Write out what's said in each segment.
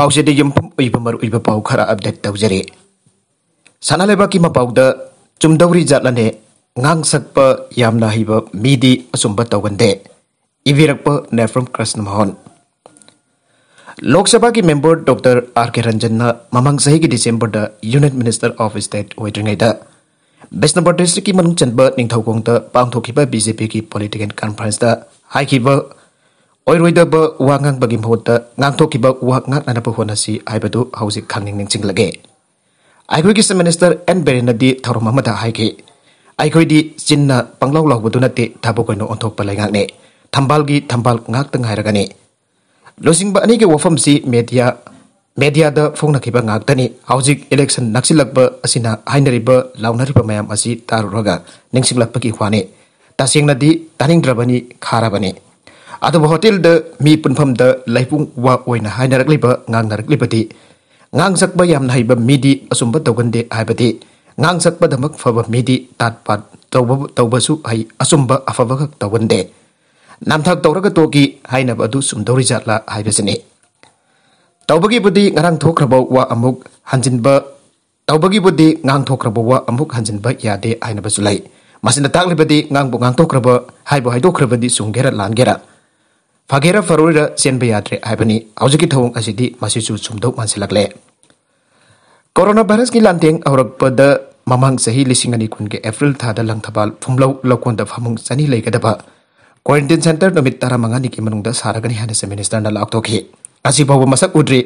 ꯄꯥꯎꯆꯦꯗ ꯌꯨꯝꯐꯝ ꯑꯣꯏꯕ ꯃꯔꯨꯑꯣꯏꯕ ꯄꯥꯎ ꯈꯔ ꯑꯞꯗꯦꯠ ꯇꯧꯖꯔꯤ ꯁꯅꯥ ꯂꯩꯕꯥꯛꯀꯤ ꯃꯄꯥꯎꯗ ꯆꯨꯝꯗꯧꯔꯤ ꯖꯥꯠꯂꯅꯦ ꯉꯥꯡ ꯁꯛꯄ ꯌꯥꯝꯅ ꯍꯩꯕ ꯃꯤꯗꯤ ꯑꯆꯨꯝꯕ ꯇꯧꯒꯟꯗꯦ ꯏꯕꯤꯔꯛꯄ की मेंबर डॉक्टर आर के रंजन ममंग सही की December the unit minister of state होद्रीद बिश्नपुर डिस्ट्रिक्ट की मनुचनब निथौकों पाथोब बीजेपी की political conference oi roi da ba wa ngang ba gim hota ngang to ki ba wa ngang ana ba hona si ai ba du zik khang ning ning ching lage ai khoi minister en na di thorom ma da hai ki ai khoi di chin na pang lau bu du na te thabo ko no on thok pa lai ngang ne thambal gi thambal ngak tang hai ra ga ne sing ba ani ki wafam si media media da phong na ki ba ngak hau zik election naksi lak ba asina ri ba ri ba mayam asi taru ga ning sing lak pa ki ta sing na di taning ni khara bani adubu hotel de mi punpham de laipung wa oina hainarak liba ngang narak liba di ngang sakba yamna haiba midi asumba hai haiba di ngang sakba damak faba midi tatpat tawba tawba su hai asumba afaba khak tawgande namthak tawraga toki hainaba adu sumdori jatla haiba sene tawbagi budi ngarang thokrabo wa amuk hanjin hanjinba tawbagi budi ngang thokrabo wa amuk hanjin hanjinba yade hainaba sulai masina taklibadi ngang bo ngang thokrabo haibo haido khrabadi sungera langera फगेर फरवरी चेनब याद्रे हैज की थों चुमद मानसीगे corona virus की लाते मम चही लिंग कुलगे एप्रील था लंथब फुमल लौकों फमुंग चनी लेगद क्वारंटीन सेंटर नुम तरह मंगा की मूंग सागनी है मिनीस्टर लाटोखीब मसक उद्रे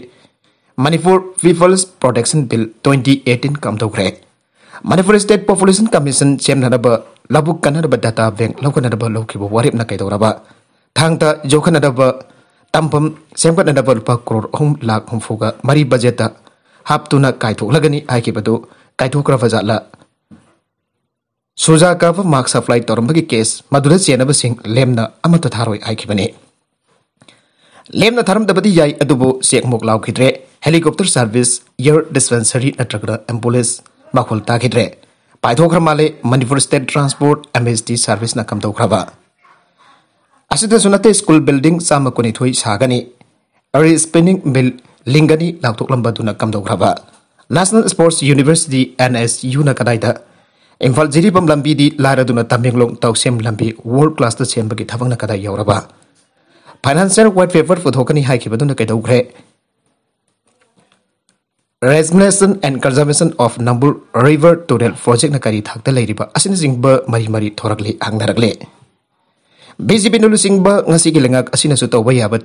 Manipur people's protection bill twenty eighteen कमदे मनपुर स्टेट पोपुलेशन कमीशन चेमन लबुक कनब डाटा बैंक लौकनब लौकी वरीब कई थांग जोखनदब तंपम सेमकनदब लुप क्रोर अहम लाख हम मरी बजेट हाप्तुन कायथोलगनी कायथोक्र जाल सूजा कब मास्क सप्लाई तौर की केस मधुर चेनब लेम थारोई चेकमुक लाख्रे हेलीकॉप्टर सर्विस एयर डिस्पेंसरी नगर एम्बुलेंस मखल ताद्रे पाथोख्रमा Manipur state transport M S T service कमौख्रबा ꯑꯁꯤꯗꯁꯨ ꯅꯠꯇꯦ ꯁ꯭ꯀꯨꯜ ꯕꯤꯜꯗꯤꯡ ꯆꯥꯝꯃ ꯀꯨꯟꯅꯤꯊꯣꯏ ꯁꯥꯒꯅꯤ ꯑꯔꯤ ꯁ꯭ꯄꯤꯅꯤꯡ ꯃꯤꯜ ꯂꯤꯡꯒꯅꯤ ꯂꯥꯎꯊꯣꯛꯂꯝꯕꯗꯨꯅ ꯀꯝꯗꯧꯈ꯭ꯔꯕ national sports university N S ꯌꯨꯅ ꯀꯗꯥꯏꯗ ꯏꯝꯐꯥꯜ ꯖꯤꯔꯤꯕꯝ ꯂꯝꯕꯤꯗꯤ ꯂꯥꯏꯔꯗꯨꯅ ꯇꯃꯦꯡꯂꯣꯡ ꯇꯧꯁꯦꯝ ꯂꯝꯕꯤ ꯋꯥꯔꯜ ꯀ꯭ꯂꯥꯁꯇ ꯁꯦꯝꯕꯒꯤ ꯊꯕꯛꯅ ꯀꯗꯥꯏ ꯌꯧꯔꯕ ꯐꯥꯏꯅꯥꯟꯁꯤꯌꯦꯜ ꯋꯥꯏꯠ ꯄꯦꯄꯔ ꯄꯨꯊꯣꯛꯀꯅꯤ ꯍꯥꯏꯈꯤꯕꯗꯨꯅ ꯀꯩꯗꯧꯈ꯭ꯔꯦ rejuvenation and conservation of Nambul river ꯇꯨꯔꯦꯜ ꯄ꯭ꯔꯣꯖꯦꯛꯅ ꯀꯔꯤ ꯊꯥꯛꯇ ꯂꯩꯔꯤꯕ ꯑꯁꯤꯅꯆꯤꯡꯕ ꯃꯔꯤ ꯃꯔꯤ ꯊꯣꯔꯛꯂꯤ ꯍꯪꯅꯔꯛꯂꯤ BJP nulusingba nga sige langak asina su tawba yaba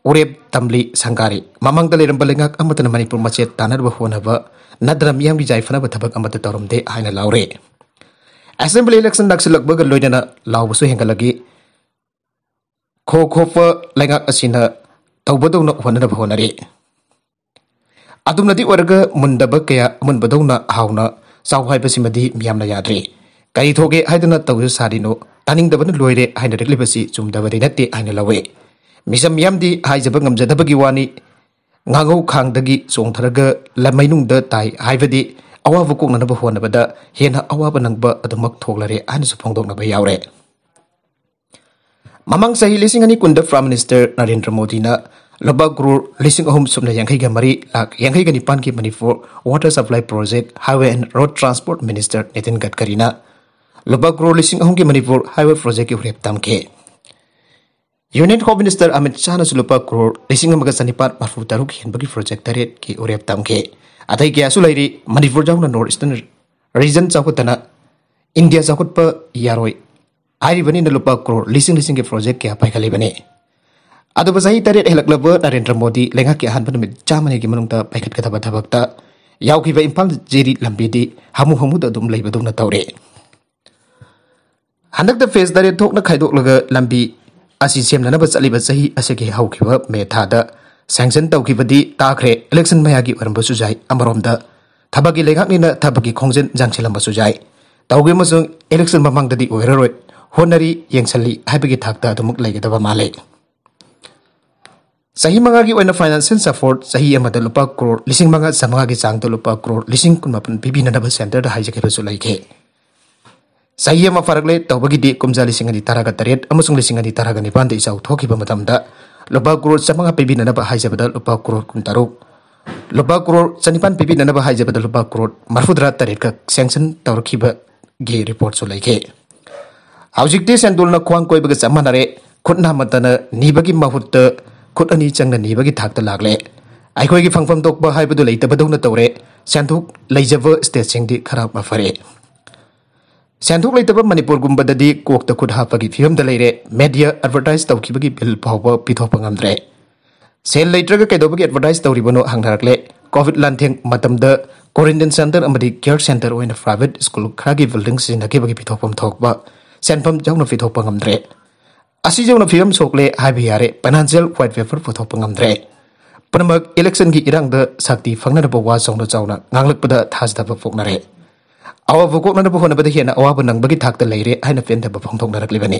urep tamli sangkari mamang dalai ramba lengak amata na manipur tanar ba hona ba nadra miyam gi jaifana ba thabak amata tawram de aina laure assembly election nak silak ba ga loina law bu su henga lagi kho kho pa lengak asina tawba na hona ba hona re adum nadi warga munda ba kya mun na hauna saw hai ba simadi miyam na yadri kai thoge haidana tawju sarino taning dabanu loire haina reklibasi chum dabari natte haina lawe misam yamdi haiza bangam jadabagi wani ngangau khang dagi chong tharga lamainung da tai haibadi awa bukung nanaba hona bada hena awa banang ba adamak thoklare an su phongdong na ba yawre mamang sahi lesing ani kunda prime minister narendra modi na loba gru lesing ahum sumna yanghai ga mari lak yanghai ga nipan ki manipur water supply project highway and road transport minister nitin gadkarina लगभग क्रो लिंग अहम की Manipur highway project की उपतम के union home minister Amit Shah ने crow crore लिंग सनीपात मरफू तरुक हेन की प्रोजेक्ट तरह की उप तम के अथई क्या मनपुर जाऊ नॉर्थ ईस्टर्न रीजन चौखना इंडिया चौखप यारोनी लगभग क्रो लिंग लिंग के प्रोजेक्ट क्या पैखलीबने अब जही तरह हेल्ल नरेंद्र मोदी लेंगा के अहम नुम चामने की मूंग पैखदगद इम्फा जेरी लम्बी हमू हमूद तौरें ꯍꯟꯗꯛꯇ ꯐꯦꯁ ꯇꯔꯦꯠ ꯊꯣꯛꯅ ꯈꯥꯏꯗꯣꯛꯂꯒ ꯂꯝꯕꯤ ꯑꯁꯤ ꯁꯦꯝꯅꯅꯕ ꯆꯠꯂꯤꯕ ꯆꯍꯤ ꯑꯁꯤꯒꯤ ꯍꯧꯈꯤꯕ ꯃꯦ ꯊꯥꯗ ꯁꯦꯡꯁꯟ ꯇꯧꯈꯤꯕꯗꯤ ꯇꯥꯈ꯭ꯔꯦ ꯏꯂꯦꯛꯁꯟ ꯃꯌꯥꯒꯤ ꯑꯣꯏꯔꯝꯕꯁꯨ ꯌꯥꯏ ꯑꯃꯔꯣꯝꯗ ꯊꯕꯛꯀꯤ ꯂꯩꯉꯥꯛꯅꯤꯅ ꯊꯕꯛꯀꯤ ꯈꯣꯡꯖꯟ ꯌꯥꯡꯁꯤꯜꯂꯝꯕꯁꯨ ꯌꯥꯏ ꯇꯧꯒꯤ ꯑꯃꯁꯨꯡ ꯏꯂꯦꯛꯁꯟ ꯃꯃꯥꯡꯗꯗꯤ ꯑꯣꯏꯔꯔꯣꯏ ꯍꯣꯠꯅꯔꯤ ꯌꯦꯡꯁꯜꯂꯤ ꯍꯥꯏꯕꯒꯤ ꯊꯥꯛꯇ ꯑꯗꯨꯃꯛ ꯂꯩꯒꯗꯕ ꯃꯥꯜꯂꯦ ꯆꯍꯤ ꯃꯉꯥꯒꯤ ꯑꯣꯏꯅ ꯐꯥꯏꯅꯥꯟꯁꯤꯌꯦꯜ ꯁꯄꯣꯔꯠ ꯆꯍꯤ ꯑꯃꯗ ꯂꯨꯄꯥ ꯀ꯭ꯔꯣꯔ ꯂꯤꯁꯤꯡ ꯃꯉꯥ ꯆꯥꯝꯃꯉꯥꯒꯤ ꯆꯥꯡꯗ ꯂꯨꯄꯥ ꯀ꯭ꯔꯣꯔ ꯂꯤꯁꯤꯡ ꯀꯨꯟ ꯃꯥꯄꯟ ꯄꯤꯕꯤꯅꯅꯕ ꯁꯦꯟꯇꯔꯗ ꯍꯥꯏꯖꯈꯤꯕꯁꯨ ꯂꯩꯈꯤ saya ma farakle tau bagi di singa di taraga tariat amu singa di singa di taraga ni pante isau toki pa tamda loba kuro sama nga pibi nana pa hai zaba dal loba kuro kum taru loba kuro sani pan pibi nana pa hai zaba dal loba kuro marfu drat tariat ka siang sen tau ki ba ge report so laike au jik di sen dul na kuang koi baga sama nare kut na matana ni bagi ma hut ta kut ani chang na ni bagi tak ta lagle ai koi gi fang fang tok ba hai ba dulai ta ba dong na tau re sen lai zaba stetsing di karak ma fare Sandhok later Manipur Gumbadadi, Kok the Kudha Pagi Fium the Lady, Media advertised the Kibagi Bill Power Pitopangandre. Sale later Kadogi advertised the Ribono Hangarle, Covid Lanting, Madam the Center, Amadi Care Center, or in a private school, Kragi buildings in the Kibagi Pitopam Tokba, Sandpam Jong of Pitopangandre. Asijon of Fium Sokle, Hibiare, Panansel, White Paper, Pitopangandre. Panamak election ki irang the Sakti Fangan Boba the Zona, Nanglakuda has the Fognare. ꯑꯋꯥꯕ ꯀꯣꯛꯅꯅꯕ ꯍꯣꯠꯅꯕꯗ ꯍꯦꯟꯅ ꯑꯋꯥꯕ ꯅꯪꯕꯒꯤ ꯊꯥꯛꯇ ꯂꯩꯔꯦ ꯍꯥꯏꯅ ꯄꯦꯟꯊꯕ ꯐꯣꯡꯗꯣꯛꯅꯔꯛꯂꯤꯕꯅꯤ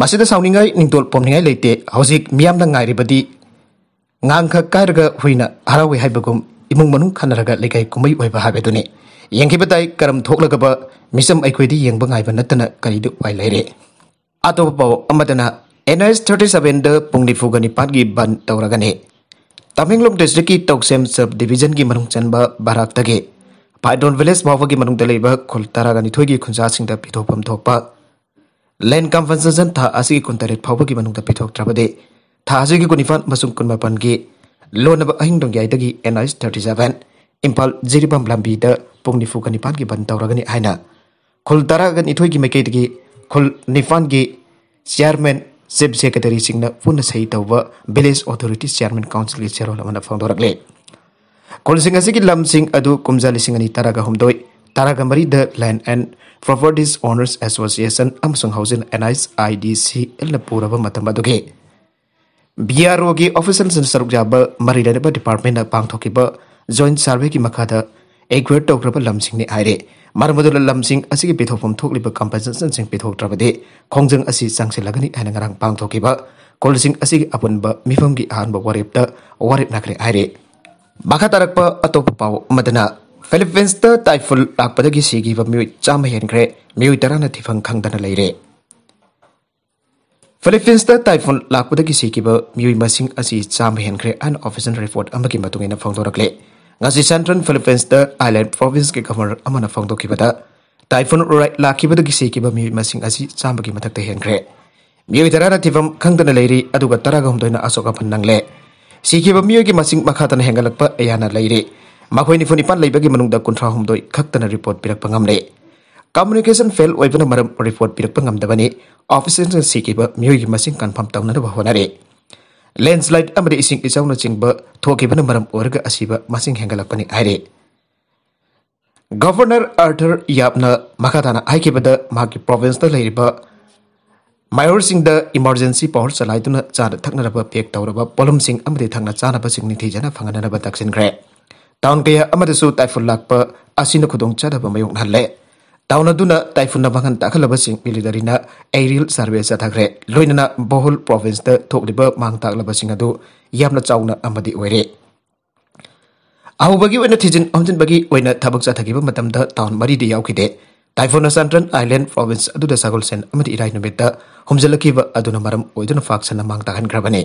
ꯃꯁꯤꯗ ꯁꯥꯎꯅꯤꯡꯉꯥꯏ ꯅꯤꯡꯇꯣꯜ ꯄꯣꯝꯅꯤꯡꯉꯥꯏ ꯂꯩꯇꯦ ꯍꯧꯖꯤꯛ ꯃꯤꯌꯥꯝꯅ ꯉꯥꯏꯔꯤꯕꯗꯤ ꯉꯥꯡꯈꯛ ꯀꯥꯏꯔꯒ ꯍꯨꯏꯅ ꯍꯔꯥꯎꯏ ꯍꯥꯏꯕꯒꯨꯝ ꯏꯃꯨꯡ ꯃꯅꯨꯡ ꯈꯟꯅꯔꯒ ꯂꯩꯀꯥꯏ ꯀꯨꯝꯍꯩ ꯑꯣꯏꯕ ꯍꯥꯏꯕꯗꯨꯅꯤ ꯌꯦꯡꯈꯤꯕ ꯇꯥꯏ ꯀꯔꯝ ꯊꯣꯛꯂꯒꯕ ꯃꯤꯆꯝ ꯑꯩꯈꯣꯏꯗꯤ ꯌꯦꯡꯕ ꯉꯥꯏꯕ ꯅꯠꯇꯅ ꯀꯔꯤꯗ ꯎꯄꯥꯏ ꯂꯩꯔꯦ ꯑꯇꯣꯞꯄ ꯄꯥꯎ ꯑꯃꯗꯅ ꯑꯦꯟ ꯑꯦꯁ ꯊꯥꯔꯇꯤ ꯁꯕꯦꯟꯗ ꯄꯨꯡ ꯅꯤꯐꯨꯒ ꯅꯤꯄꯥꯟꯒꯤ ꯕꯟ ꯇꯧꯔꯒꯅꯤ ꯇꯃꯦꯡꯂꯣꯡ ꯗꯤꯁꯇ꯭ꯔꯤꯛꯀꯤ ꯇꯧꯁꯦꯝ ꯁꯕ ꯗꯤꯕꯤꯖꯟꯒꯤ ꯃꯅꯨꯡ ꯆꯟꯕ ꯚꯥꯔꯥꯛꯇꯒꯤ पाइडोन विलेज मावी खुलतरा निथोगी खुंजाद पीठम थोप लैंड कंफेंसेशन था कुंतरत फाउद पीठोद्रबदे थाजी था कुनमपन की लोनब अहिंग दंग N I thirty seven Imphal जीरीब लाबी पुनीफू का निपान की बंद तौरगनी खुल तरह निथो की मकई की खुल निफान की चेयरमें चीफ सेक्रेटरी पुनः सही तब विलेज ऑथोरीटी चेयरमें काउंसिल की चेरोल फोदरगे kolsing asiki lamsing adu kumjali singani taraga humdoi taraga mari land and properties owners association amsung housing nis idc elna puraba matamba doge bro gi official sensaruk jaba mari leba department na pangthoki ba joint survey ki makada agreed to graba lamsing ni aire marmadul lamsing asiki pithopom thokli compensation sing pithok traba de khongjang asi changse lagani anangrang pangthoki ba kolsing asiki apun ba mifam gi ba warip ta warip nakre aire बाखातारकप अतोप पाव मदना लाप तैफु लापदी चामे मरान थीफ खादन लेरें फिलिपींस तैफु लापदी चामे अनऑफिशियल रिपोर्ट की मतुन फोदे सेंट्रल फिलिपींस आईलैंड प्रोविंस के गवर्नर फोदी तैफु मई चाब की मधक्त हेंगे मई तरह थीफम खादन लेरी तरह हूं अशोक फन नंगे ꯁꯤꯈꯤꯕ ꯃꯤꯑꯣꯏꯒꯤ ꯃꯁꯤꯡ ꯃꯈꯥꯗꯅ ꯍꯦꯟꯒꯠꯂꯛꯄ ꯑꯌꯥꯅ ꯂꯩꯔꯦ ꯃꯈꯣꯏ ꯅꯤꯐꯨ ꯅꯤꯄꯥꯟ ꯂꯩꯕꯒꯤ ꯃꯅꯨꯡꯗ ꯀꯨꯟꯊ꯭ꯔꯥꯍꯨꯝꯗꯣꯏ ꯈꯛꯇꯅ ꯔꯤꯄꯣꯔꯠ ꯄꯤꯔꯛꯄ ꯉꯝꯂꯦ ꯀꯝꯃ꯭ꯌꯨꯅꯤꯀꯦꯁꯟ ꯐꯦꯜ ꯑꯣꯏꯕꯅ ꯃꯔꯝ ꯔꯤꯄꯣꯔꯠ ꯄꯤꯔꯛꯄ ꯉꯝꯗꯕꯅꯤ ꯑꯣꯐꯤꯁꯔꯅ ꯁꯤꯈꯤꯕ ꯃꯤꯑꯣꯏꯒꯤ ꯃꯁꯤꯡ ꯀꯟꯐꯥꯔꯝ ꯇꯧꯅꯅꯕ ꯍꯣꯠꯅꯔꯦ ꯂꯦꯟꯁ꯭ꯂꯥꯏꯠ ꯑꯃꯗꯤ ꯏꯁꯤꯡ ꯏꯆꯥꯎꯅꯆꯤꯡꯕ ꯊꯣꯛꯈꯤꯕꯅ ꯃꯔꯝ ꯑꯣꯏꯔꯒ ꯑꯁꯤꯕ ꯃꯁꯤꯡ ꯍꯦꯟꯒꯠꯂꯛꯄꯅꯤ ꯍꯥꯏꯔꯦ ꯒꯕꯔꯅꯔ ꯑꯥꯔꯊꯔ ꯌꯥꯞꯅ ꯃꯈꯥ ꯇꯥꯅ ꯍꯥꯏꯈꯤꯕꯗ ꯃꯍꯥꯛꯀꯤ ꯄ꯭ꯔꯣꯚꯤꯟꯁꯇ ꯂꯩꯔꯤꯕ ꯃꯌꯣꯔꯁꯤꯡꯗ ꯏꯃꯔꯖꯦꯟꯁꯤ ꯄꯥꯋꯔ ꯁꯄ꯭ꯂꯥꯏꯗꯨꯅ ꯆꯥꯅ ꯊꯛꯅꯅꯕ ꯄꯦꯛ ꯇꯧꯔꯕ ꯄꯣꯠꯂꯝꯁꯤꯡ ꯑꯃꯗꯤ ꯊꯛꯅ ꯆꯥꯅꯕꯁꯤꯡ ꯅꯤꯡꯊꯤꯖꯅ ꯐꯪꯍꯟꯅꯕ ꯇꯛꯁꯤꯟꯈ꯭ꯔꯦ ꯇꯥꯎꯟ ꯀꯌꯥ ꯑꯃꯗꯁꯨ ꯇꯥꯏꯐꯨꯟ ꯂꯥꯛꯄ ꯑꯁꯤꯅ ꯈꯨꯗꯣꯡꯆꯥꯗꯕ ꯃꯥꯌꯣꯛꯅꯍꯜꯂꯦ ꯇꯥꯎꯟ ꯑꯗꯨꯅ ꯇꯥꯏꯐꯨꯟꯅ ꯃꯥꯡꯍꯟ ꯇꯥꯛꯍꯜꯂꯕꯁꯤꯡ ꯃꯤꯂꯤꯇꯔꯤꯅ ꯑꯦꯔꯤꯌꯦꯜ ꯁꯔꯚꯦ ꯆꯠꯊꯈ꯭ꯔꯦ ꯂꯣꯏꯅꯅ ꯕꯣꯍꯣꯜ ꯄ꯭ꯔꯣꯚꯤꯟꯁꯇ ꯊꯣꯛꯂꯤꯕ ꯃꯥꯡ ꯇꯥꯛꯂꯕꯁꯤꯡ ꯑꯗꯨ ꯌꯥꯝꯅ ꯆꯥꯎꯅ ꯑꯃꯗꯤ ꯑꯣꯏꯔꯦ ꯑꯍꯧꯕꯒꯤ ꯑꯣꯏꯅ ꯊꯤꯖꯤꯟ ꯍꯨꯝꯖꯤꯟꯕꯒꯤ ꯑꯣꯏꯅ ꯊꯕꯛ ꯆꯠꯊꯈꯤꯕ ꯃꯇꯝꯗ ꯇꯥꯎꯟ ꯃꯔꯤꯗꯤ ꯌꯥꯎꯈꯤꯗꯦ ꯇꯥꯏꯐꯣꯟꯅ ꯆꯟꯗ꯭ꯔꯟ ꯑꯥꯏꯂꯦꯟ ꯄ꯭ꯔꯣꯚꯤꯟꯁ ꯑꯗꯨꯗ ꯁꯒꯣꯜꯁꯦꯟ ꯑꯃꯗꯤ ꯏꯔꯥꯏ ꯅꯨꯃꯤꯠꯇ ꯍꯣꯝꯖꯤꯜꯂꯛꯈꯤꯕ ꯑꯗꯨꯅ ꯃꯔꯝ ꯑꯣꯏꯗꯨꯅ ꯐꯥꯛ ꯁꯟꯅ ꯃꯥꯡ ꯇꯥꯍꯟꯈ꯭ꯔꯕꯅꯤ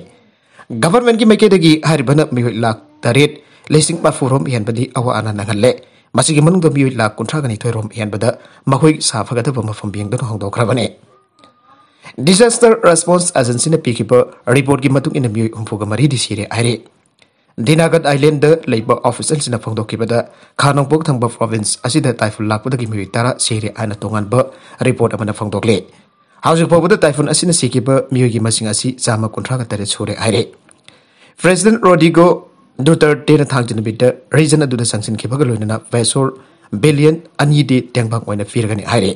ꯒꯚꯔꯟꯃꯦꯟꯠꯒꯤ ꯃꯥꯏꯀꯩꯗꯒꯤ ꯍꯥꯏꯔꯤꯕꯅ ꯃꯤꯑꯣꯏ ꯂꯥꯈ ꯇꯔꯦꯠ ꯂꯤꯁꯤꯡ ꯃꯔꯐꯨꯔꯣꯝ ꯍꯦꯟꯕꯗꯤ ꯑꯋꯥ ꯑꯅꯥ ꯅꯪꯍꯜꯂꯦ ꯃꯁꯤꯒꯤ ꯃꯅꯨꯡꯗ ꯃꯤꯑꯣꯏ ꯂꯥꯈ ꯀꯨꯟꯊ꯭ꯔꯥꯒꯅꯤꯊꯣꯏꯔꯣꯝ ꯍꯦꯟꯕꯗ ꯃꯈꯣꯏꯒꯤ ꯁꯥꯐꯒꯗꯕ ꯃꯐꯝ ꯌꯦꯡꯗꯨꯅ ꯍꯣꯡꯗꯣꯛꯈ꯭ꯔꯕꯅꯤ ꯗꯤꯖꯥꯁꯇꯔ ꯔꯦꯁꯄꯣꯟꯁ ꯑꯦꯖꯦꯟꯁꯤꯅ ꯄꯤꯈꯤꯕ ꯔꯤꯄꯣꯔꯠꯀꯤ ꯃꯇꯨꯡ ꯏꯟꯅ ꯃꯤꯑꯣꯏ ꯍꯨꯝꯐꯨꯒ ꯃꯔꯤꯗꯤ ꯁꯤꯔꯦ ꯍꯥꯏꯔꯤ Dinagat Island leiba official sina phongdokibada Khanongpuk thangba province asida typhoon lakpudagi miwi tara seri aina tonganba report amana phongdokle Hausik pobada typhoon asina sikiba miwi masing asi chama kunthra ka tare chore aire President Rodrigo Duterte na thangjina bidda region aduda sangsin khibaga loinana Vesor billion ani de tengbang oina firgani aire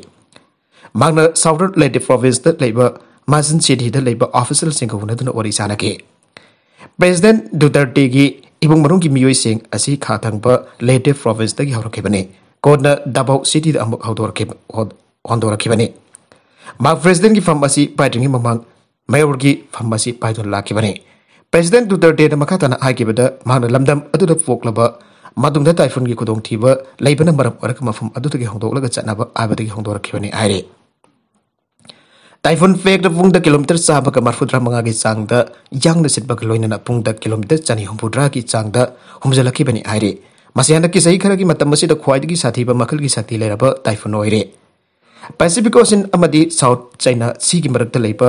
Magna Southern Lady Province da leiba Mazin City da leiba official singa hunaduna ori sanake president ꯗꯨꯇꯔꯇꯤꯒꯤ इबुंग मरुंग की मियोय सिंग असि खा थंगब लेटे province दगी हरखेबने कोन दबाउ city the अमुक हौदोरखे हौदोरखेबने मा प्रेसिडेंट की फम असि पाइटिंग ममांग मेयर की फम असि पाइदोन लाखेबने प्रेसिडेंट दुटर्टे द मखातन हाइकेबद मांग लमदम अदुद फोकलब मदुम द टाइफून की कुदोंग थीब लेबन मरब अरक मफम अदुद की हौदोलग चनब आबद की हौदोरखेबने आइरे टाइफोन फेक पुंग किलोमीटर चाब मरफुद्रा मंगा की चाद यांग सिटब लोन पुंग किलोमीटर चनी हूफुद्रा की चांग हमजलखीबने हनकी सही खर की खाई ख्वाई साथीब मखल की साथी लेरब टाइफोन ओरे Pacific ocean south China sea की मरक्त लेब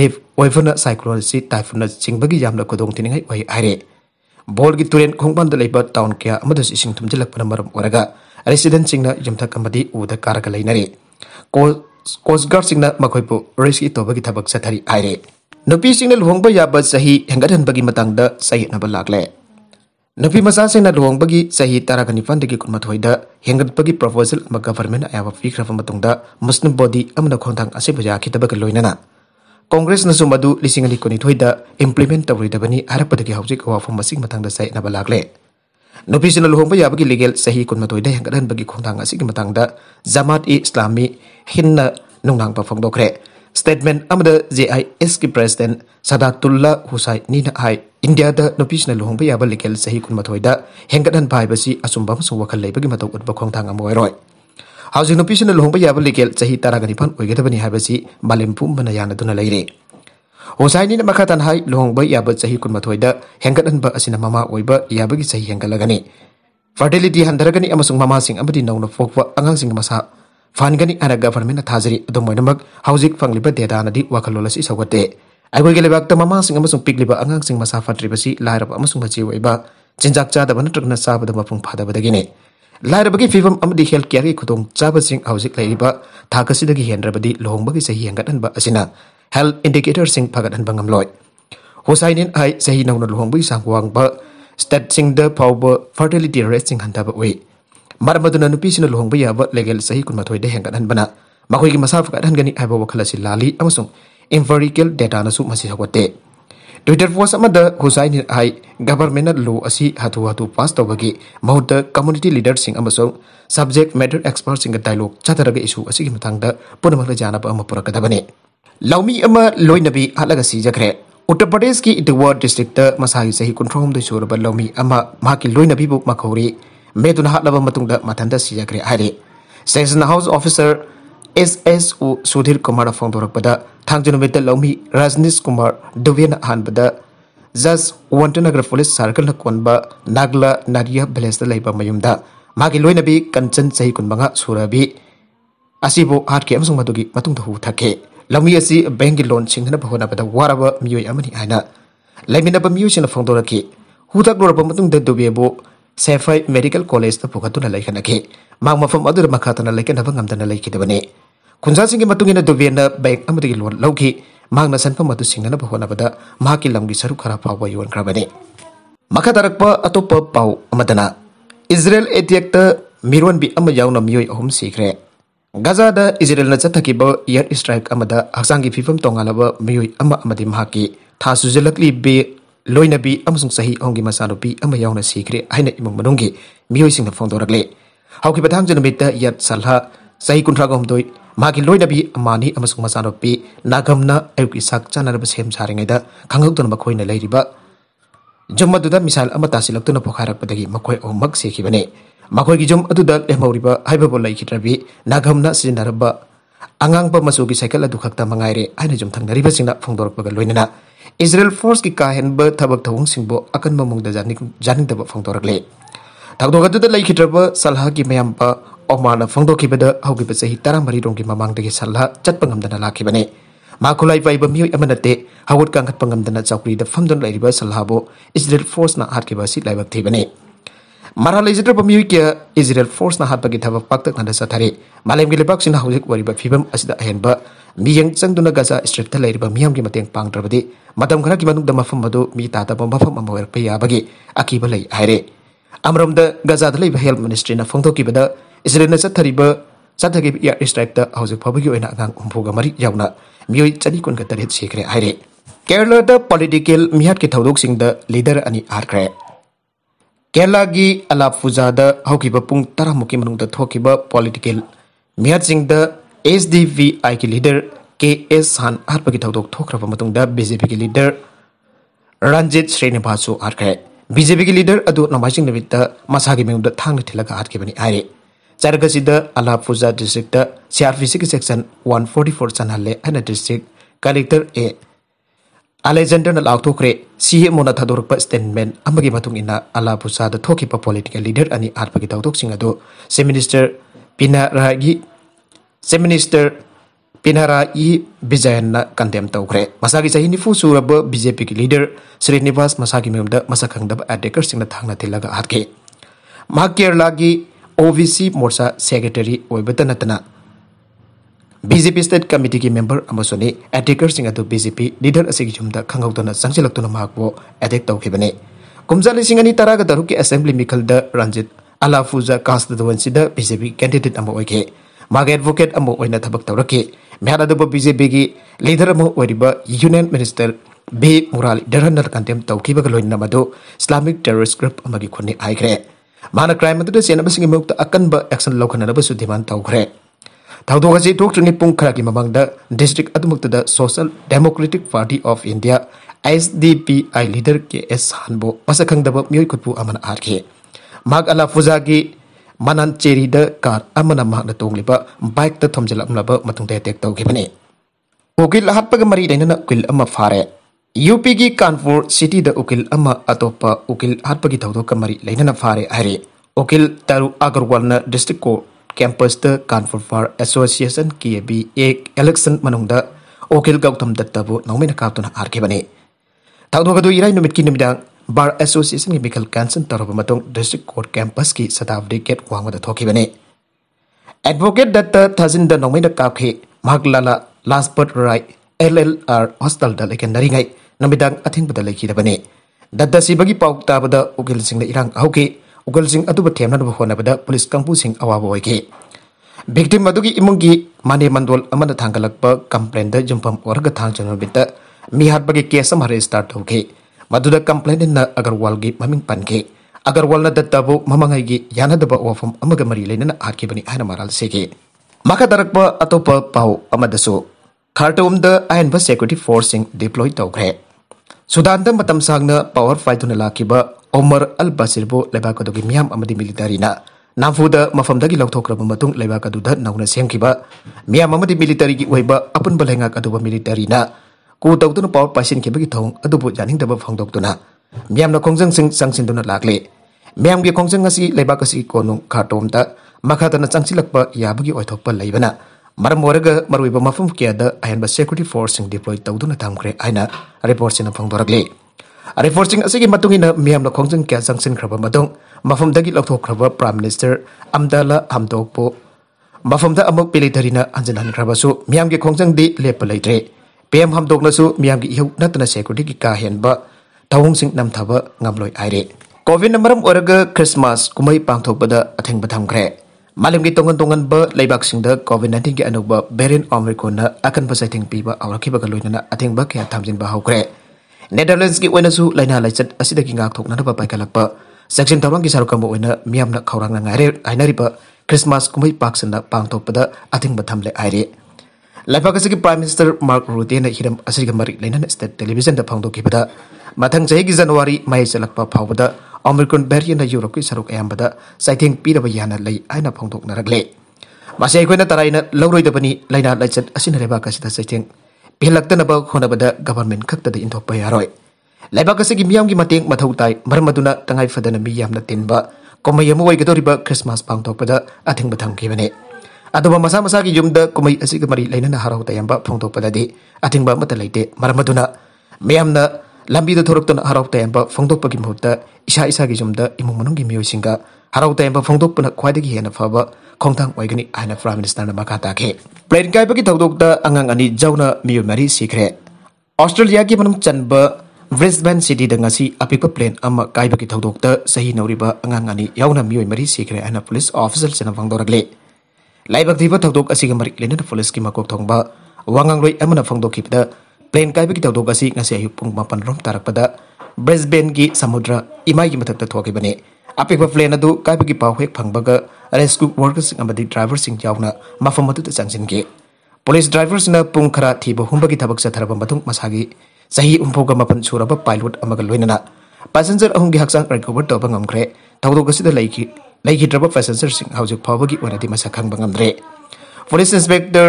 देव ओइफन साइक्लोन से टाइफोन चिंबगी यामना खुदोंग तिनिंगाई बोल की तुरेन खोंगबान लेब टाउन क्या अमदस इसिंग रेसीडें मरम ओरगा रेसिडेंट कोल कोस्टगार्ड मखोपु रेस्क्यू तब की थक चतरी आई रे नुपी लुहब याब चही हेंगन चहेब लाले नुपी मचा लुहब की चाह तरग निपन कुमद हेंगप की प्रपोजल गवर्मेंट अयब पीख्रबु मुस्लिम बोडी खौधा अब जाबग लोना कॉग्रेस मधु लिंग कुनीथ इम्प्लीमेंट तौरीदी आरपद की हौजिक वाफम चेहब लाले นพิสนาลูกหงายาบกิลิเกลเสียคุณมาตัวได้ยังกระดานบกิคงทางอาศิกมาตัดะจามัดอิสลามีหินนะนุ่งนางปะฟังดกเร่สเตทเมนต์อเมดจไอเอสกิประธานซาดาตุลลาฮุสัยนีนาไออินเดียดะนพิสนาลูกหงายาบลิเกลเสียคุณมาตัวได้ยังกระดันไปบสิอาสมบัมสุวะคัลเลยบกกิมาตัวอุดบคงทางอมวยรอยเอาสิ่งนพิสนาลูกหงายาบลิเกลเสียตารางนิพันธ์อวยกันตบันยาบสิบาลิมพุ่มบันยานะตุนละเอียด Usai ini makatan hai lohong bai ya bat sahi kun matoi da hengkat an ba asina mama oi ba ya bagi sahi hengkat lagani. Fertility handara gani amasung mama sing amadi naung na fokwa angang sing masa. Fan gani ana government na tazari adong moi namak hausik fang liba deda ana di wakal lola si sawate. Aku gile ta mama sing amasung pik liba angang sing masa fatri basi lahir apa amasung baci oi ba. Cincak cada bana truk na sahab adong mapung pada bada gini. Lahir bagi vivam amadi hel kiari kutung cabat sing hausik lai liba. Takasi dagi hendra badi luhong bagi sahi hengkat an ba asina. health indicators sing phagat han bangam loi husain in ai sehi nong nol hong bui sang wang ba stat sing the power fertility rate sing han da ba we mar ma dun nupi sin luhong ba ya ba legal sehi kun ma thoi de hengat han bana ma khoi gi masaf ka han gani ai ba wakhala si lali amasung empirical data na su ma si hakote Twitter post amada Hussein in ai government law asi hatu hatu pass tawagi the community leaders sing amasung subject matter experts sing dialogue chataraga issue asi gi matang da punamala jana ba amapura kadabane लौमी अमा लोइनबी हटलग सीजखरे उत्तर प्रदेश की Itwa district मसाही सही कुंट्रोहमदोय सूरब लौमी अमा माकी लोइनबीबु मखौरी मेदुन हटलब मतुंग मथंद सीजखरे house officer S S O Sudhir Kumar फोंदोरपद थांगजु नुमित लौमी रजनीश कुमार दुवेन अहानबद जज वंटनगर पुलिस सर्कल कौनब नागला नारिया भिलेज लेब मयुम मागी लोइनबी कंचन सही कुनबंगा सूरबी asibo hatke amsung ꯂꯧꯃꯤ ꯑꯁꯤ ꯕꯦꯡꯒꯤ ꯂꯣꯟ ꯁꯤꯡꯅꯅꯕ ꯍꯣꯠꯅꯕꯗ ꯋꯥꯔꯕ ꯃꯤꯑꯣꯏ ꯑꯃꯅꯤ ꯍꯥꯏꯅ ꯂꯩꯃꯤꯟꯅꯕ ꯃꯤꯑꯣꯏꯁꯤꯡꯅ ꯐꯣꯡꯗꯣꯔꯛꯈꯤ ꯍꯨꯊꯛ ꯂꯣꯏꯔꯕ ꯃꯇꯨꯡꯗ ꯗꯨꯕꯦꯕꯨ ꯁꯦꯐꯥꯏ ꯃꯦꯗꯤꯀꯦꯜ ꯀꯣꯂꯦꯖꯇ ꯄꯨꯈꯠꯇꯨꯅ ꯂꯩꯈꯠꯅꯈꯤ ꯃꯥ ꯃꯐꯝ ꯑꯗꯨꯗ ꯃꯈꯥ ꯇꯥꯅ ꯂꯩꯈꯠꯅꯕ ꯉꯝꯗꯅ ꯂꯩꯈꯤꯗꯕꯅꯤ ꯈꯨꯟꯖꯥꯁꯤꯡꯒꯤ ꯃꯇꯨꯡꯏꯟꯅ ꯗꯨꯕꯦꯅ ꯕꯦꯡ ꯑꯃꯗꯒꯤ ꯂꯣꯟ ꯂꯧꯈꯤ ꯃꯍꯥꯛꯅ ꯁꯦꯟꯐꯝ ꯑꯗꯨ ꯁꯤꯡꯅꯅꯕ ꯍꯣꯠꯅꯕꯗ ꯃꯍꯥꯛꯀꯤ ꯂꯝꯒꯤ ꯁꯔꯨꯛ ꯈꯔ ꯐꯥꯎꯕ ꯌꯣꯟꯈ꯭ꯔꯕꯅꯤ ꯃꯈꯥ ꯇꯥꯔꯛꯄ ꯑꯇꯣꯞꯄ ꯄꯥꯎ ꯑꯃꯗꯅ ꯏꯖꯔꯦꯜ ꯑꯦꯇꯦꯛꯇ ꯃꯤꯔꯣꯟꯕꯤ ꯑꯃ ꯌꯥꯎꯅ ꯃꯤꯑꯣꯏ ꯑꯍꯨꯝ ꯁꯤꯈ꯭ꯔꯦ ꯒꯖꯥꯗ ꯏꯖꯔꯦꯜꯅ ꯆꯠꯊꯈꯤꯕ ꯏꯌꯔ ꯁ꯭ꯇ꯭ꯔꯥꯏꯛ ꯑꯃꯗ ꯍꯛꯆꯥꯡꯒꯤ ꯐꯤꯚꯝ ꯇꯣꯉꯥꯜꯂꯕ ꯃꯤꯑꯣꯏ ꯑꯃ ꯑꯃꯗꯤ ꯃꯍꯥꯛꯀꯤ ꯊꯥ ꯁꯨꯖꯜꯂꯛꯂꯤꯕ ꯂꯣꯏꯅꯕꯤ ꯑꯃꯁꯨꯡ ꯆꯍꯤ ꯑꯍꯨꯝꯒꯤ ꯃꯆꯥꯅꯨꯄꯤ ꯑꯃ ꯌꯥꯎꯅ ꯁꯤꯈ꯭ꯔꯦ ꯍꯥꯏꯅ ꯏꯃꯨꯡ ꯃꯅꯨꯡꯒꯤ ꯃꯤꯑꯣꯏꯁꯤꯡꯅ ꯐꯣꯡꯗꯣꯔꯛꯂꯦ ꯍꯧꯈꯤꯕ ꯊꯥꯡꯖ ꯅꯨꯃꯤꯠꯇ ꯌꯠ ꯁꯜꯍꯥ ꯆꯍꯤ ꯀꯨꯟꯊ꯭ꯔꯥꯒ ꯍꯨꯝꯗꯣꯏ ꯃꯍꯥꯛꯀꯤ ꯂꯣꯏꯅꯕꯤ ꯑꯃꯥꯅꯤ ꯑꯃꯁꯨꯡ ꯃꯆꯥꯅꯨꯄꯤ ꯅꯥꯒꯝꯅ ꯑꯌꯨꯛꯀꯤ ꯆꯥꯛ ꯆꯥꯅꯔꯕ ꯁꯦꯝ ꯁꯥꯔꯤꯉꯩꯗ ꯈꯪꯍꯧꯗꯅ ꯃꯈꯣꯏꯅ ꯂꯩꯔꯤꯕ ꯖꯨꯝ ꯑꯗꯨꯗ ꯃꯤꯁꯥꯏꯜ ꯑꯃ ꯇꯥꯁꯤꯜꯂꯛꯇꯨꯅ ꯄꯣꯈꯥꯏꯔꯛꯄꯗꯒꯤ ꯃꯈꯣꯏ ꯑꯍꯨꯝꯃꯛ ꯁꯤꯈꯤꯕꯅꯤ makoi kijom adu dal eh mauri ba hai babol lai kitra bi nagham na sijin dar ba angang ba masuki cycle adu khakta mangai re ai na jom thang dari ba sing na phong dorok ba galoi na Israel force ki kahen ba thabak thawung sing bo akan ba mung da jani jani da ba phong dorok le thak adu dal lai kitra ba salha ki mayam ba oma na phong dok ki ba da hau ki ba sahi tarang mari ki ma mang da ki salha chat pa ngam da na la ki ba ne Makulai vai bamiu emana te hawut kangkat pangam dana cakri da famdon lai ba salha bo Israel force na hat ki ba sit lai ba te ba ne. ꯃꯔꯥ ꯂꯩꯖꯗ꯭ꯔꯕ ꯃꯤꯑꯣꯏ Israel ꯐꯣꯔꯁꯅ ꯍꯥꯠꯄꯒꯤ ꯊꯕꯛ ꯄꯥꯛꯇꯛꯅꯅ ꯆꯠꯊꯔꯤ ꯃꯥꯂꯦꯝꯒꯤ ꯂꯩꯕꯥꯛꯁꯤꯡꯅ ꯍꯧꯖꯤꯛ ꯑꯣꯏꯔꯤꯕ ꯐꯤꯕꯝ ꯑꯁꯤꯗ ꯑꯍꯦꯟꯕ ꯃꯤꯠꯌꯦꯡ ꯆꯪꯗꯨꯅ ꯒꯖꯥ ꯏꯁꯇ꯭ꯔꯤꯞꯇ ꯂꯩꯔꯤꯕ ꯃꯤꯌꯥꯝꯒꯤ ꯃꯇꯦꯡ ꯄꯥꯡꯗ꯭ꯔꯕꯗꯤ ꯃꯇꯝ ꯈꯔꯒꯤ ꯃꯅꯨꯡꯗ ꯃꯐꯝ ꯑꯗꯨ ꯃꯤ ꯇꯥꯗꯕ ꯃꯐꯝ ꯑꯃ ꯑꯣꯏꯔꯛꯄ ꯌꯥꯕꯒꯤ ꯑꯀꯤꯕ ꯂꯩ ꯍꯥꯏꯔꯦ ꯑꯃꯔꯣꯝꯗ ꯒꯖꯥꯗ ꯂꯩꯕ ꯍꯦꯜꯊ ꯃꯤꯅꯤꯁꯇ꯭ꯔꯤꯅ ꯐꯣꯡꯗꯣꯛꯈꯤꯕꯗ ꯏꯖꯔꯦꯜꯅ ꯆꯠꯊꯔꯤꯕ ꯆꯠꯊꯈꯤꯕ ꯏꯌꯥꯔ ꯏꯁꯇ꯭ꯔꯥꯏꯛꯇ ꯍꯧꯖꯤꯛ ꯐꯥꯎꯕꯒꯤ ꯑꯣꯏꯅ ꯑꯉꯥꯡ ꯍꯨꯝꯐꯨꯒ ꯃꯔꯤ ꯌꯥꯎꯅ ꯃꯤꯑꯣꯏ ꯆꯅꯤ ꯀꯨꯟꯒ ꯇꯔꯦꯠ ꯁꯤꯈ꯭ꯔꯦ ꯍꯥꯏꯔꯦ ꯀꯦꯔꯂꯥꯗ ꯄꯣꯂꯤꯇꯤꯀꯦꯜ ꯃꯤꯍꯥꯠꯀꯤ ꯊꯧꯗꯣꯛꯁꯤꯡꯗ ꯂꯤꯗꯔ ꯑꯅꯤ ꯍꯥꯠꯈ꯭ꯔꯦ केरलागी अलापुजाद होकिब पुंग तरामुकी मनुंग एस डी वी आई की लीडर के एस हान हरपगी की थोखरब बीजेपी की लीडर रंजित श्रीनिवासु हारखे बीजेपी की लीडर अदु नमाजिंग नबित मसा की मेउद हाथ थिलगा आ रे चारगसिद अलापुजा डिस्ट्रिक्ट सी की सेक्शन फोर सनहले अन डिस्ट्रिक्ट कलेक्टर ए ꯑꯂꯦꯛꯖꯦꯟꯗꯔꯅ ꯂꯥꯎꯊꯣꯛꯈ꯭ꯔꯦ ꯁꯤ ꯑꯦꯝ ꯑꯣꯅ ꯊꯥꯗꯣꯔꯛꯄ ꯁ꯭ꯇꯦꯠꯃꯦꯟ ꯑꯃꯒꯤ ꯃꯇꯨꯡ ꯏꯟꯅ ꯑꯂꯥꯄꯨꯁꯥꯗ ꯊꯣꯛꯈꯤꯕ ꯄꯣꯂꯤꯇꯤꯀꯦꯜ ꯂꯤꯗꯔ ꯑꯅꯤ ꯍꯥꯠꯄꯒꯤ ꯊꯧꯗꯣꯛꯁꯤꯡ ꯑꯗꯨ ꯆꯤꯐ ꯃꯤꯅꯤꯁꯇꯔ ꯄꯤꯅꯔꯥꯒꯤ ꯆꯤꯐ ꯃꯤꯅꯤꯁꯇꯔ ꯄꯤꯅꯔꯥꯏ ꯕꯤꯖꯌꯟꯅ ꯀꯟꯗꯦꯝ ꯇꯧꯈ꯭ꯔꯦ ꯃꯁꯥꯒꯤ ꯆꯍꯤ ꯅꯤꯐꯨ ꯁꯨꯔꯕ ꯕꯤ ꯖꯦ ꯄꯤꯒꯤ ꯂꯤꯗꯔ ꯁ꯭ꯔꯤꯅꯤꯕꯥꯁ ꯃꯁꯥꯒꯤ ꯃꯌꯨꯝꯗ ꯃꯁꯛ ꯈꯪꯗꯕ ꯑꯦꯇꯦꯛꯀꯔꯁꯤꯡꯅ ꯊꯥꯡꯅ ꯊꯤꯜꯂꯒ ꯍꯥꯠꯈꯤ ꯃꯍꯥꯛ ꯀꯦꯔꯂꯥꯒꯤ ꯑꯣ ꯕꯤ ꯁꯤ ꯃꯣꯔꯆꯥ ꯁꯦꯀ꯭ꯔꯦꯇꯔꯤ ꯑꯣꯏꯕꯇ ꯅꯠꯇꯅ बीजेपी स्टेट कमिटी की मेंबर एडिकर सिंह अब बीजेपी लीडर अगर खाऊदन चंजलतन एडेक् तौने कमजाली तरग तरह की असेंबली मिखल रंजित अलाफूजा कांस्टिटुएंसी बीजेपी कैंडिडेटे मांग एडवोकेट तौर की मेहर अब बीजेपी की leader union minister V Muraleedharan condemn तौब इस्लामिक टेररीस ग्रुप खुन आई माना क्राइम अद चेनबी मूक्त अकन एक्शन लौखन डिमांड तौर है थौदों से तौचुनी पुं खरा मांग district social democratic party of India S D P I leader K S हानबो मस खब मई खुदपू अम की मनान चेरीद कार तौली बाइक थम्जल्लबे अटेक तौने उकल अहप मरी उकल फारे यूपी की कानपुर सिटी उकील अटोप उकील अहप की तौद मरी फारे हरी उकील तरु Agarwal district court campus Kanpur bar association की बी एक इलेक्शन मनुंग ओखिल गौतम दत्तबु नौमेन काप्तुन हारखेबने इराई की निमिदांग बार एसोसिएशन की मिखल कैंसन तरह डिस्ट्रिक कोर्ट कैंपस की शताब्दी गेट वांगद एडवोकेट दत्त थाजिन द काखे महला Lajpat Rai L L R hostel द लेकिन नरिंगाई नुमिदांग अथिंग बद लेखिदबने दत्त पाउ ताब ओखिल इरा इरांग ꯎꯀꯜꯁꯤꯡ ꯑꯗꯨꯕꯨ ꯊꯦꯝꯅꯅꯕ ꯍꯣꯠꯅꯕꯗ ꯄꯨꯂꯤꯁ ꯀꯥꯡꯕꯨꯁꯤꯡ ꯑꯋꯥꯕ ꯑꯣꯏꯈꯤ ꯚꯤꯛꯇꯤꯝ ꯑꯗꯨꯒꯤ ꯏꯃꯨꯡꯒꯤ ꯃꯅꯦ ꯃꯟꯗꯣꯜ ꯑꯃꯅ ꯊꯥꯡꯒꯠꯂꯛꯄ ꯀꯝꯄ꯭ꯂꯦꯟꯗ ꯌꯨꯝꯐꯝ ꯑꯣꯏꯔꯒ ꯊꯥꯡꯖ ꯅꯨꯃꯤꯠꯇ ꯃꯤꯍꯥꯠꯄꯒꯤ ꯀꯦꯁ ꯑꯃ ꯔꯦꯖꯤꯁꯇꯥꯔ ꯇꯧꯈꯤ ꯃꯗꯨꯗ ꯀꯝꯄ꯭ꯂꯦꯟꯅ ꯑꯒꯔꯋꯥꯜꯒꯤ ꯃꯃꯤꯡ ꯄꯟꯈꯤ ꯑꯒꯔꯋꯥꯜꯅ ꯗꯠꯇꯕꯨ ꯃꯃꯥꯡꯉꯩꯒꯤ ꯌꯥꯅꯗꯕ ꯋꯥꯐꯝ ꯑꯃꯒ ꯃꯔꯤ ꯂꯩꯅꯅ ꯍꯥꯠꯈꯤꯕꯅꯤ ꯍꯥꯏꯅ ꯃꯔꯥꯜ ꯁꯤꯈꯤ ꯃꯈꯥ ꯇꯥꯔꯛꯄ ꯑꯇꯣꯞꯄ ꯄꯥꯎ ꯑꯃꯗꯁꯨ ꯈꯥꯔꯇꯣꯝꯗ ꯑꯍꯦꯟꯕ ꯁꯦꯀ꯭ꯌꯨꯔꯤꯇꯤ ꯐꯣꯔꯁꯁꯤꯡ ꯗꯤꯄ꯭ꯂꯣꯏ ꯇꯧꯈ꯭ꯔꯦ ꯁꯨꯗꯥꯟꯗ ꯃꯇꯝ ꯁꯥꯡꯅ ꯄꯥꯋꯔ ꯄꯥꯏꯗꯨꯅ ꯂꯥꯛꯈꯤꯕ Omar Al Basirbo bo leba kado ki miam amadi militari na. Nafu da mafam dagi lau tokra matung leba kado da nauna siam kiba Miam amadi militari ki wai ba apun balenga kado ba militari na. Ku tau tunu pau pasin ki bagi tong adu bu janing daba fong dok tuna. Miam na kongzeng sing sang sin tuna lakle. Miam ki kongzeng ngasi leba kasi konung kartom mta Maka tana sang silak ya ba ya bagi oi tok pa leba na. Maram warga maru iba mafam ki ayan ba security forcing deploy tau tuna tamkre aina report sinam fong dorak Reforcing asigi matung ina miyam na khongjung kya jangsin khraba matung mafam dagi lokthok khraba Prime Minister Amdala Hamdokpo mafam da amuk pili dharina anjan han khraba su miyam ge khongjung di lepa leitre PM Hamdok na su miyam gi ihu natna security ki ka hen ba thawung sing nam thaba ngamloi aire covid namaram oraga christmas kumai pangthok bada atheng batham khre malim gi tongan tongan ba laibak sing da covid 19 gi anuba variant omicron na akan ba sai thing pi ba awra ki ba loina na atheng ba kya thamjin ba hau khre Netherlandsgi oinasu laina laichat asidagi ngak thokna ba paikalakpa section tamanggi sarukam oina miyamna khawrangna ngaire ainariba Christmas kumai paksana pangthokpada athingba thamle aire ꯂꯩꯕꯥꯛꯁꯤꯒꯤ prime minister Mark ꯔꯨꯇꯦꯅ ꯍꯤꯔꯝ ꯑꯁꯤꯒ ꯃꯔꯤ ꯂꯩꯅꯅ state ꯇꯦꯂꯤꯚꯤꯖꯟꯗ ꯐꯣꯡꯗꯣꯛꯈꯤꯕꯗ ꯃꯊꯪ ꯆꯍꯤꯒꯤ ꯖꯅꯋꯥꯔꯤ ꯃꯌꯥꯏ ꯆꯜꯂꯛꯄ ꯐꯥꯎꯕꯗ ꯑꯣꯃꯤꯀ꯭ꯔꯣꯟ ꯚꯦꯔꯤꯌꯟꯅ ꯌꯨꯔꯣꯞꯀꯤ ꯁꯔꯨꯛ ꯑꯌꯥꯝꯕꯗ ꯆꯩꯊꯦꯡ ꯄꯤꯔꯕ ꯌꯥꯅ ꯂꯩ ꯍꯥꯏꯅ ꯐꯣꯡꯗꯣꯛꯅꯔꯛꯂꯦ ꯃꯁꯤ ꯑꯩꯈꯣꯏꯅ ꯇꯔꯥꯏꯅ ꯂꯧꯔꯣꯏꯗꯕꯅꯤ ꯂꯩꯅꯥ ꯂꯥꯏꯆꯠ ꯑꯁꯤꯅ ꯂꯩꯕꯥꯛ ꯑꯁꯤꯗ ꯆꯩꯊꯦꯡ ꯄꯤꯍꯜꯂꯛꯇꯅꯕ ꯍꯣꯠꯅꯕꯗ ꯒꯕꯔꯟꯃꯦꯟꯠ ꯈꯛꯇꯗ ꯏꯟꯊꯣꯛꯄ ꯌꯥꯔꯣꯏ ꯂꯩꯕꯥꯛ ꯑꯁꯤꯒꯤ ꯃꯤꯌꯥꯝꯒꯤ ꯃꯇꯦꯡ ꯃꯊꯧ ꯇꯥꯏ ꯃꯔꯝ ꯑꯗꯨꯅ ꯇꯉꯥꯏꯐꯗꯅ ꯃꯤ ꯌꯥꯝꯅ ꯇꯤꯟꯕ ꯀꯨꯝꯍꯩ ꯑꯃ ꯑꯣꯏꯒꯗꯧꯔꯤꯕ ꯈ꯭ꯔꯤꯁꯃꯥꯁ ꯄꯥꯡꯊꯣꯛꯄꯗ ꯑꯊꯤꯡꯕ ꯊꯝꯈꯤꯕꯅꯤ ꯑꯗꯨꯕꯨ ꯃꯁꯥ ꯃꯁꯥꯒꯤ ꯌꯨꯝꯗ ꯀꯨꯝꯍꯩ ꯑꯁꯤꯒ ꯃꯔꯤ ꯂꯩꯅꯅ ꯍꯔꯥꯎ ꯇꯌꯥꯝꯕ ꯐꯣꯡꯗꯣꯛꯄꯗꯗꯤ ꯑꯊꯤꯡꯕ ꯑꯃꯠꯇ ꯂꯩꯇꯦ ꯃꯔꯝ ꯑꯗꯨꯅ ꯃꯤꯌꯥꯝꯅ ꯂꯝꯕꯤꯗ ꯊꯣꯔꯛꯇꯨꯅ ꯍꯔꯥꯎ ꯇꯌꯥꯝꯕ ꯐꯣꯡꯗꯣꯛꯄꯒꯤ ꯃꯍꯨꯠꯇ ꯏꯁꯥ ꯏꯁꯥꯒꯤ ꯌꯨꯝꯗ ꯏꯃꯨꯡ ꯃꯅꯨꯡꯒꯤ ꯃꯤꯑꯣꯏꯁꯤꯡꯒ ꯍꯔꯥꯎ ꯇꯌꯥꯝꯕ ꯐꯣꯡꯗꯣꯛꯄꯅ ꯈ꯭ꯋꯥꯏꯗꯒꯤ ꯍꯦꯟꯅ ꯐꯕ ꯈꯣꯡꯊꯥꯡ ꯑꯣꯏꯒꯅꯤ ꯍꯥꯏꯅ ꯄ꯭ꯔꯥꯏꯝ ꯃꯤꯅꯤꯁꯇꯔꯅ ꯃꯈꯥ ꯇꯥꯈꯤ ꯄ꯭ꯂꯦꯟ ꯀꯥꯏꯕꯒꯤ ꯊꯧꯗꯣꯛꯇ ꯑꯉꯥꯡ ꯑꯅꯤ ꯖꯧꯅ ꯃꯤꯑꯣꯏ ꯃꯔꯤ ꯁꯤꯈ꯭ꯔꯦ ꯑꯣꯁꯇ꯭ꯔꯦꯂꯤꯌꯥꯒꯤ ꯃꯅꯨꯡ ꯆꯟꯕ ꯕ꯭ꯔꯤꯁꯕꯦꯟ ꯁꯤꯇꯤꯗ ꯉꯁꯤ ꯑꯄꯤꯛꯄ ꯄ꯭ꯂꯦꯟ ꯑꯃ ꯀꯥꯏꯕꯒꯤ ꯊꯧꯗꯣꯛꯇ ꯆꯍꯤ ꯅꯧꯔꯤꯕ ꯑꯉꯥꯡ ꯑꯅꯤ ꯌꯥꯎꯅ ꯃꯤꯑꯣꯏ ꯃꯔꯤ ꯁꯤꯈ꯭ꯔꯦ ꯍꯥꯏꯅ ꯄꯨꯂꯤꯁ ꯑꯣꯐꯤꯁꯔꯁꯤꯡꯅ ꯐꯣꯡꯗꯣꯔꯛꯂꯤ ꯂꯥꯏꯕꯛ ꯊꯤꯕ ꯊꯧꯗꯣꯛ ꯑꯁꯤꯒ ꯃꯔꯤ ꯂꯩꯅꯅ ꯄꯨꯂꯤꯁꯀꯤ ꯃꯀꯣꯛ ꯊꯣꯡꯕ ꯋꯥꯉꯥꯡꯂꯣꯏ ꯑꯃꯅ ꯐꯣꯡꯗꯣꯛꯈꯤꯕꯗ प्लेन कई की तौद अयुपुर मपन रोम तरह ब्रिस्बे की समुद्र इमा की मधक्त थोबने अपेब प्लेन कई की पा हेक फंग रेस्क्यू वर्कर्स ड्राइवर सिंह मफम चंजे पुलिस ड्राइवर्स पुंग खरा थीब हूं की तब चतर मसा चाह उम्फो मपन सूरब पाइलोट लोनना पैसेंजर अहम की हक रिकवर तौब्रे तौदीद्रब पैसेंजर हजू फावी मसा खबरें पुलिस इंसपेक्टर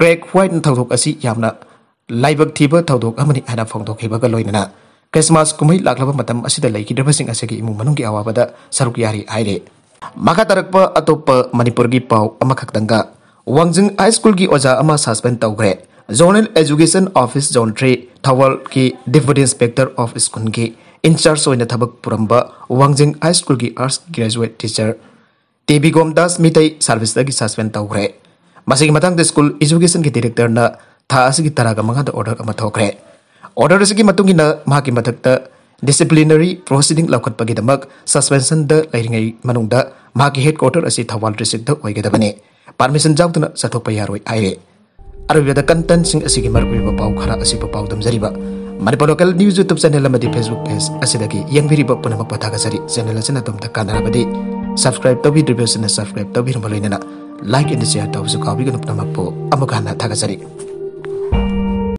क्रेक व्हाइट तौद लाइबक थीब थौदोक अमनि हना फोंदोखिबग लोइनना क्रिसमस कुमै लाग्लब मतम असिद लैखिद्रबसिंग असेगि इमु मनुंगि अवाबद सरुक यारि आइरे माखा तरकप अतोप मणिपुर की पाउ अमखक्तंगा वांगजिंग हाई स्कूल की ओजा अमा सस्पेंड तौग्रे जोनल एजुकेशन ऑफिस जोन 3 थवल की डिप्टी इंस्पेक्टर ऑफ स्कूल की इंचार्ज होइना थबक पुरंबा वांगजिंग हाई स्कूल की आर्ट्स ग्रेजुएट टीचर टेबीगोम दास मितै सर्विस दगी सस्पेंड तौग्रे मसिगि मतंग स्कूल एजुकेशन की डायरेक्टर ना ताकि तरग मंगा ऑर्डर थोखे ऑर्डर की मधक्त डिसीप्लीनरी प्रोसीडिंग सस्पेंशन लेरीद हेड क्वार्टर अ थवा डिस्ट्रिकने पर्मीशन जाऊन चथोप यारोय आए कंटन की पा खर पादमजरी Manipur local news YouTube channel Facebook page अगर पुनम पागजरी चैनल अम्म सब्सक्राइब तौर तो सब्सक्राइब तौर लाइक एंड शेयर तब तो पुनमु हाँ